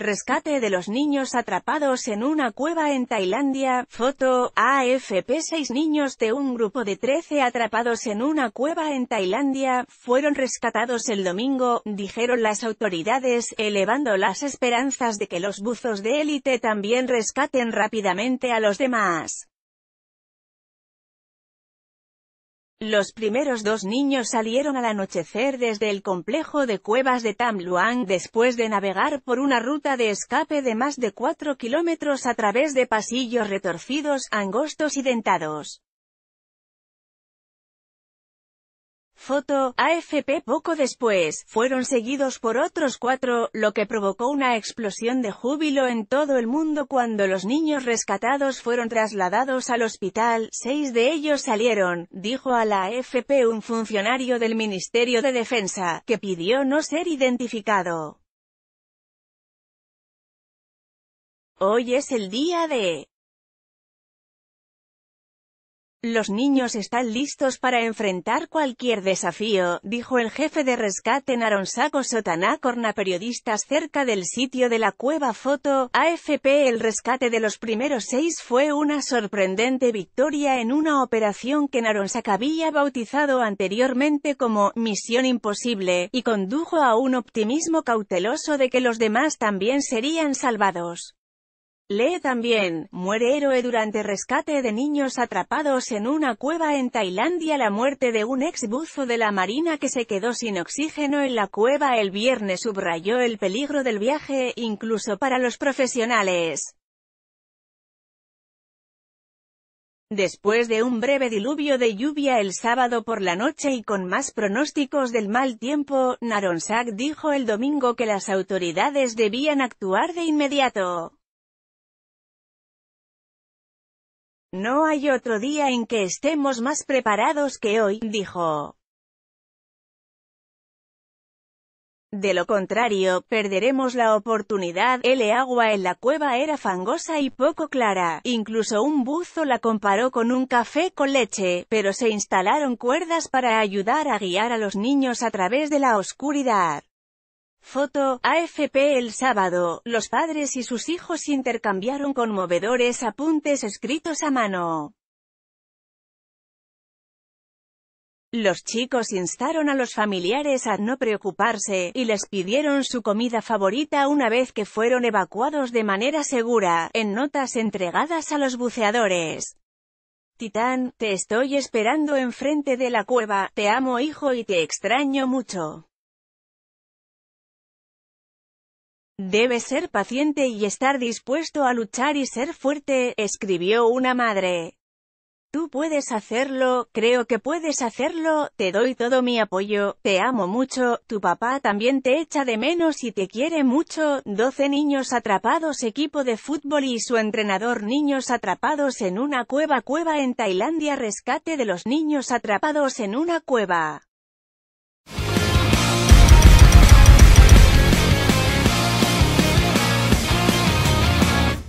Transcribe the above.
Rescate de los niños atrapados en una cueva en Tailandia, foto, AFP 6 niños de un grupo de 13 atrapados en una cueva en Tailandia, fueron rescatados el domingo, dijeron las autoridades, elevando las esperanzas de que los buzos de élite también rescaten rápidamente a los demás. Los primeros dos niños salieron al anochecer desde el complejo de cuevas de Tam Luang después de navegar por una ruta de escape de más de cuatro kilómetros a través de pasillos retorcidos, angostos y dentados. Foto, AFP Poco después, fueron seguidos por otros cuatro, lo que provocó una explosión de júbilo en todo el mundo cuando los niños rescatados fueron trasladados al hospital, seis de ellos salieron, dijo a la AFP un funcionario del Ministerio de Defensa, que pidió no ser identificado. Hoy es el día de los niños están listos para enfrentar cualquier desafío, dijo el jefe de rescate Naronsaco Sotaná, a periodistas cerca del sitio de la cueva foto. AFP El rescate de los primeros seis fue una sorprendente victoria en una operación que Naronsaka había bautizado anteriormente como «Misión Imposible», y condujo a un optimismo cauteloso de que los demás también serían salvados. Lee también, muere héroe durante rescate de niños atrapados en una cueva en Tailandia La muerte de un ex buzo de la marina que se quedó sin oxígeno en la cueva el viernes subrayó el peligro del viaje, incluso para los profesionales. Después de un breve diluvio de lluvia el sábado por la noche y con más pronósticos del mal tiempo, Naronsak dijo el domingo que las autoridades debían actuar de inmediato. No hay otro día en que estemos más preparados que hoy, dijo. De lo contrario, perderemos la oportunidad. El agua en la cueva era fangosa y poco clara. Incluso un buzo la comparó con un café con leche, pero se instalaron cuerdas para ayudar a guiar a los niños a través de la oscuridad. Foto, AFP El sábado, los padres y sus hijos intercambiaron conmovedores apuntes escritos a mano. Los chicos instaron a los familiares a no preocuparse, y les pidieron su comida favorita una vez que fueron evacuados de manera segura, en notas entregadas a los buceadores. Titán, te estoy esperando enfrente de la cueva, te amo hijo y te extraño mucho. Debe ser paciente y estar dispuesto a luchar y ser fuerte, escribió una madre. Tú puedes hacerlo, creo que puedes hacerlo, te doy todo mi apoyo, te amo mucho, tu papá también te echa de menos y te quiere mucho, 12 niños atrapados equipo de fútbol y su entrenador niños atrapados en una cueva cueva en Tailandia rescate de los niños atrapados en una cueva.